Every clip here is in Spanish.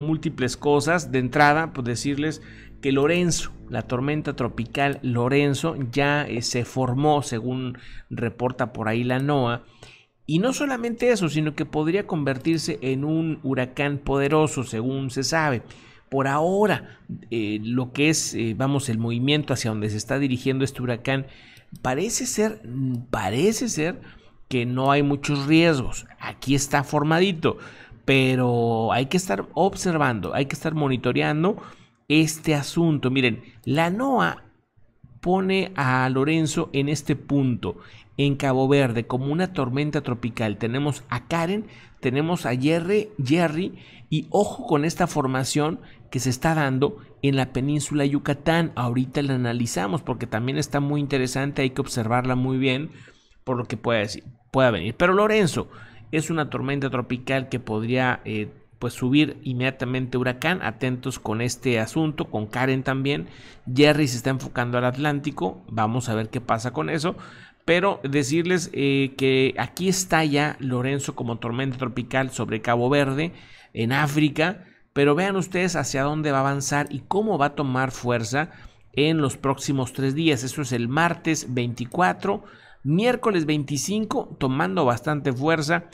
múltiples cosas. De entrada, pues decirles que Lorenzo, la tormenta tropical Lorenzo, ya eh, se formó, según reporta por ahí la NOAA. Y no solamente eso, sino que podría convertirse en un huracán poderoso, según se sabe. Por ahora, eh, lo que es, eh, vamos, el movimiento hacia donde se está dirigiendo este huracán, parece ser, mm, parece ser que no hay muchos riesgos. Aquí está formadito pero hay que estar observando, hay que estar monitoreando este asunto. Miren, la NOA pone a Lorenzo en este punto, en Cabo Verde, como una tormenta tropical. Tenemos a Karen, tenemos a Jerry, y ojo con esta formación que se está dando en la península Yucatán. Ahorita la analizamos porque también está muy interesante, hay que observarla muy bien por lo que pueda, decir, pueda venir. Pero Lorenzo, es una tormenta tropical que podría eh, pues subir inmediatamente huracán. Atentos con este asunto, con Karen también. Jerry se está enfocando al Atlántico. Vamos a ver qué pasa con eso. Pero decirles eh, que aquí está ya Lorenzo como tormenta tropical sobre Cabo Verde, en África. Pero vean ustedes hacia dónde va a avanzar y cómo va a tomar fuerza en los próximos tres días. Eso es el martes 24 Miércoles 25 tomando bastante fuerza.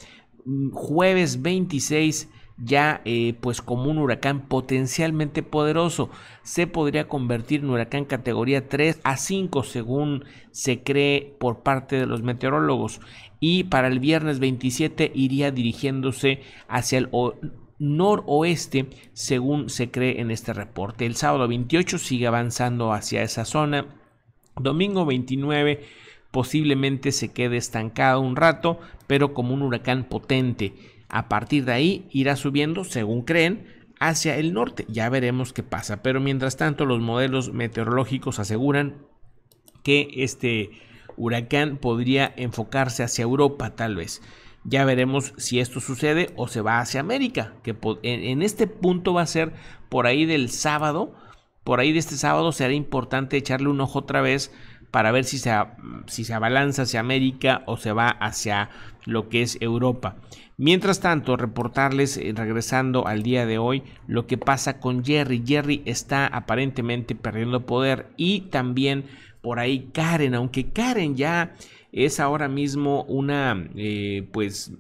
Mm, jueves 26 ya eh, pues como un huracán potencialmente poderoso. Se podría convertir en huracán categoría 3 a 5 según se cree por parte de los meteorólogos. Y para el viernes 27 iría dirigiéndose hacia el noroeste según se cree en este reporte. El sábado 28 sigue avanzando hacia esa zona. Domingo 29 posiblemente se quede estancado un rato, pero como un huracán potente. A partir de ahí irá subiendo, según creen, hacia el norte. Ya veremos qué pasa. Pero mientras tanto, los modelos meteorológicos aseguran que este huracán podría enfocarse hacia Europa, tal vez. Ya veremos si esto sucede o se va hacia América, que en este punto va a ser por ahí del sábado por ahí de este sábado será importante echarle un ojo otra vez para ver si se, si se abalanza hacia América o se va hacia lo que es Europa. Mientras tanto, reportarles, eh, regresando al día de hoy, lo que pasa con Jerry. Jerry está aparentemente perdiendo poder y también por ahí Karen, aunque Karen ya es ahora mismo una, eh, pues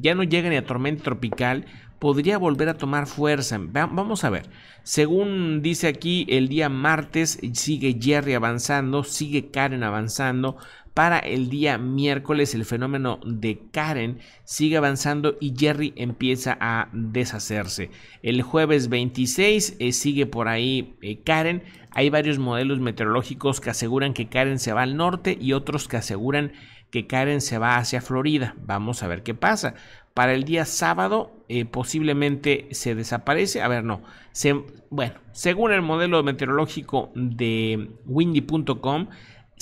ya no llega ni a tormenta tropical, podría volver a tomar fuerza. Vamos a ver. Según dice aquí, el día martes sigue Jerry avanzando, sigue Karen avanzando, para el día miércoles el fenómeno de Karen sigue avanzando y Jerry empieza a deshacerse. El jueves 26 eh, sigue por ahí eh, Karen. Hay varios modelos meteorológicos que aseguran que Karen se va al norte y otros que aseguran que Karen se va hacia Florida. Vamos a ver qué pasa. Para el día sábado eh, posiblemente se desaparece. A ver, no. bueno, según el modelo meteorológico de windy.com,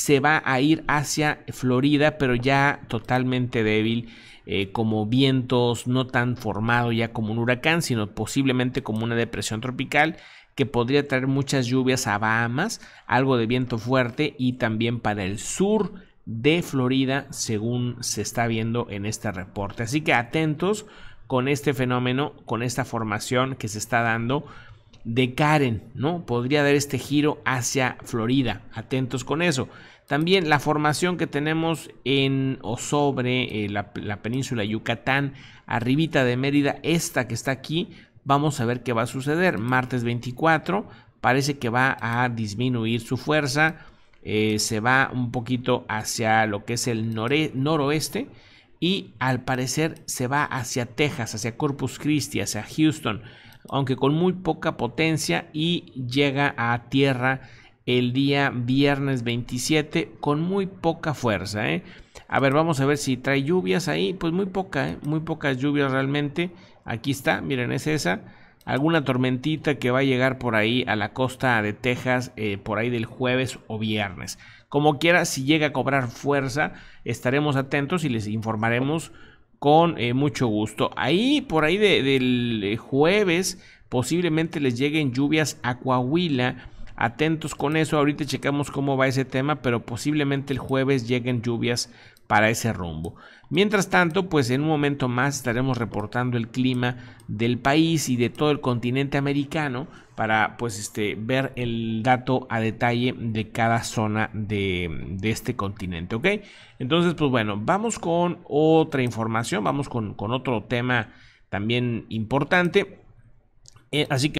se va a ir hacia Florida, pero ya totalmente débil, eh, como vientos, no tan formado ya como un huracán, sino posiblemente como una depresión tropical que podría traer muchas lluvias a Bahamas, algo de viento fuerte y también para el sur de Florida, según se está viendo en este reporte. Así que atentos con este fenómeno, con esta formación que se está dando de Karen, ¿no? Podría dar este giro hacia Florida. Atentos con eso. También la formación que tenemos en o sobre eh, la, península Yucatán, arribita de Mérida, esta que está aquí, vamos a ver qué va a suceder. Martes 24 parece que va a disminuir su fuerza, eh, se va un poquito hacia lo que es el noroeste y al parecer se va hacia Texas, hacia Corpus Christi, hacia Houston aunque con muy poca potencia, y llega a tierra el día viernes 27 con muy poca fuerza. ¿eh? A ver, vamos a ver si trae lluvias ahí. Pues muy poca, ¿eh? muy pocas lluvias realmente. Aquí está, miren, es esa. Alguna tormentita que va a llegar por ahí a la costa de Texas eh, por ahí del jueves o viernes. Como quiera, si llega a cobrar fuerza, estaremos atentos y les informaremos con eh, mucho gusto. Ahí, por ahí del eh, jueves, posiblemente les lleguen lluvias a Coahuila Atentos con eso, ahorita checamos cómo va ese tema, pero posiblemente el jueves lleguen lluvias para ese rumbo. Mientras tanto, pues en un momento más estaremos reportando el clima del país y de todo el continente americano para pues este ver el dato a detalle de cada zona de, este continente, ¿ok? Entonces, pues bueno, vamos con otra información, vamos con, otro tema también importante. Eh, así que